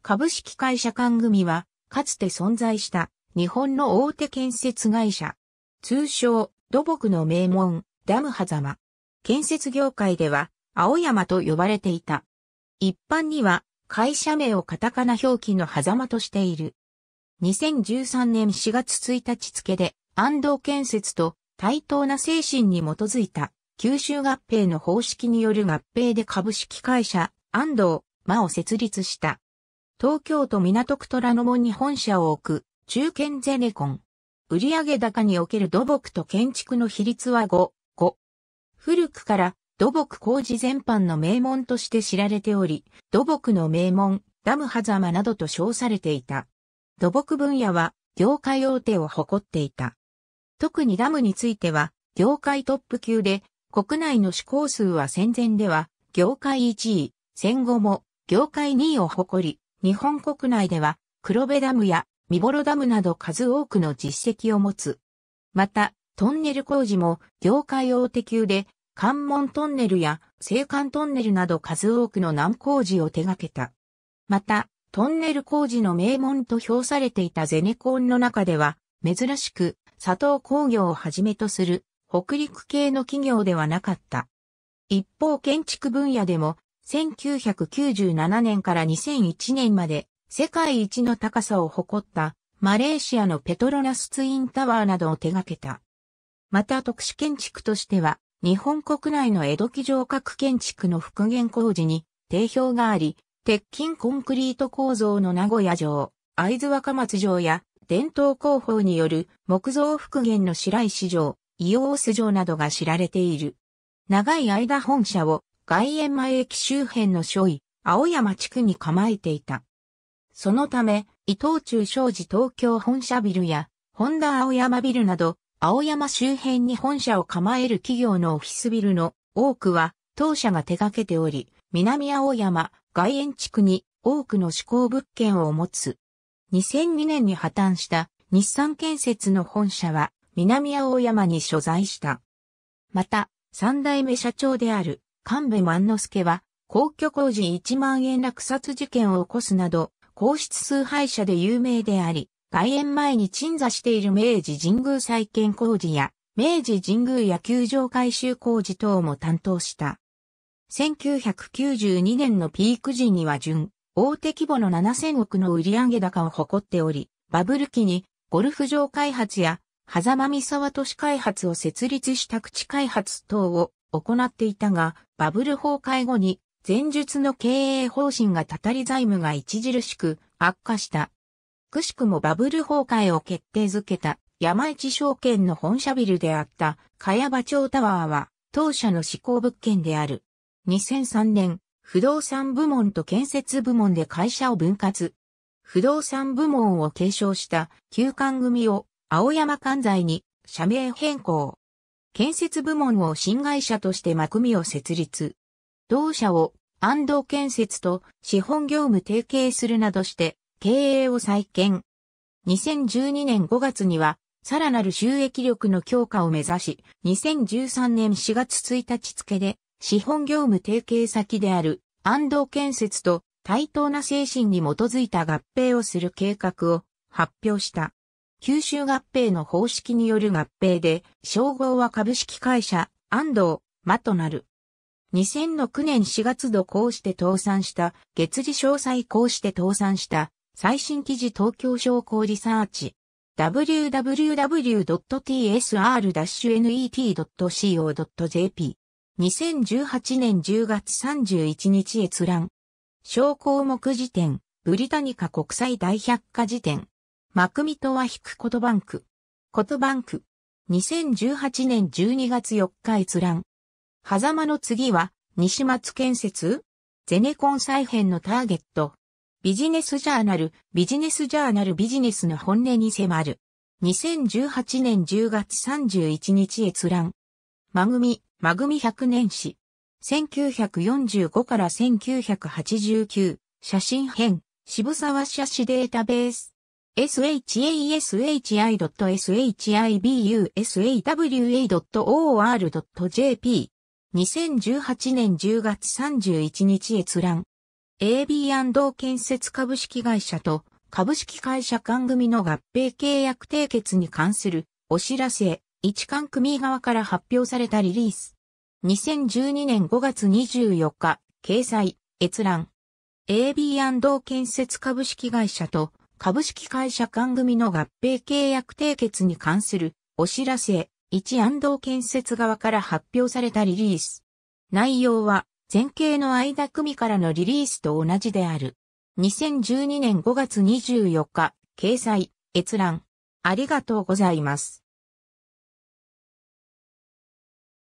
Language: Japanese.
株式会社官組は、かつて存在した日本の大手建設会社。通称、土木の名門、ダム狭間。建設業界では、青山と呼ばれていた。一般には、会社名をカタカナ表記の狭間としている。2013年4月1日付で、安藤建設と対等な精神に基づいた、九州合併の方式による合併で株式会社、安藤、間を設立した。東京都港区虎ノ門に本社を置く、中堅ゼネコン。売上高における土木と建築の比率は5、5。古くから土木工事全般の名門として知られており、土木の名門、ダム狭間などと称されていた。土木分野は業界大手を誇っていた。特にダムについては業界トップ級で、国内の施工数は戦前では業界1位、戦後も業界2位を誇り、日本国内では黒部ダムや三幌ダムなど数多くの実績を持つ。また、トンネル工事も業界大手級で、関門トンネルや青函トンネルなど数多くの難工事を手掛けた。また、トンネル工事の名門と評されていたゼネコンの中では、珍しく佐藤工業をはじめとする北陸系の企業ではなかった。一方建築分野でも1997年から2001年まで世界一の高さを誇ったマレーシアのペトロナスツインタワーなどを手掛けた。また特殊建築としては日本国内の江戸城郭建築の復元工事に定評があり、鉄筋コンクリート構造の名古屋城、会津若松城や伝統工法による木造復元の白石城、伊オース城などが知られている。長い間本社を外苑前駅周辺の所位、青山地区に構えていた。そのため、伊藤忠商事東京本社ビルや、本田青山ビルなど、青山周辺に本社を構える企業のオフィスビルの多くは、当社が手掛けており、南青山、外苑地区に多くの施工物件を持つ。2002年に破綻した日産建設の本社は南青山に所在した。また、三代目社長である神部万之助は、皇居工事1万円落札事件を起こすなど、皇室崇拝者で有名であり、外苑前に鎮座している明治神宮再建工事や、明治神宮野球場改修工事等も担当した。1992年のピーク時には準、大手規模の7000億の売上高を誇っており、バブル期にゴルフ場開発や、狭間三沢都市開発を設立した口開発等を行っていたが、バブル崩壊後に前述の経営方針がたたり財務が著しく悪化した。くしくもバブル崩壊を決定づけた山市証券の本社ビルであった茅場町タワーは当社の施行物件である。2003年、不動産部門と建設部門で会社を分割。不動産部門を継承した旧館組を青山関西に社名変更。建設部門を新会社としてマクミを設立。同社を安藤建設と資本業務提携するなどして経営を再建。2012年5月にはさらなる収益力の強化を目指し、2013年4月1日付で資本業務提携先である安藤建設と対等な精神に基づいた合併をする計画を発表した。九州合併の方式による合併で、称号は株式会社、安藤、間となる。2006年4月度こうして倒産した、月次詳細こうして倒産した、最新記事東京商工リサーチ。www.tsr-net.co.jp。2018年10月31日閲覧。小項目辞典、ブリタニカ国際大百科辞典。マクミトワヒクコトバンク。コトバンク。2018年12月4日閲覧。狭間の次は、西松建設ゼネコン再編のターゲット。ビジネスジャーナル、ビジネスジャーナルビジネスの本音に迫る。2018年10月31日閲覧。マグミ、マグミ100年史。1945から1989。写真編、渋沢写真データベース。s h a s h i s h i b u s a w a o r j p 2018年10月31日閲覧 AB& 建設株式会社と株式会社間組の合併契約締結に関するお知らせ一間組側から発表されたリリース2012年5月24日掲載閲覧 AB& 建設株式会社と株式会社間組の合併契約締結に関するお知らせ、一安藤建設側から発表されたリリース。内容は、前景の間組からのリリースと同じである。2012年5月24日、掲載、閲覧。ありがとうございます。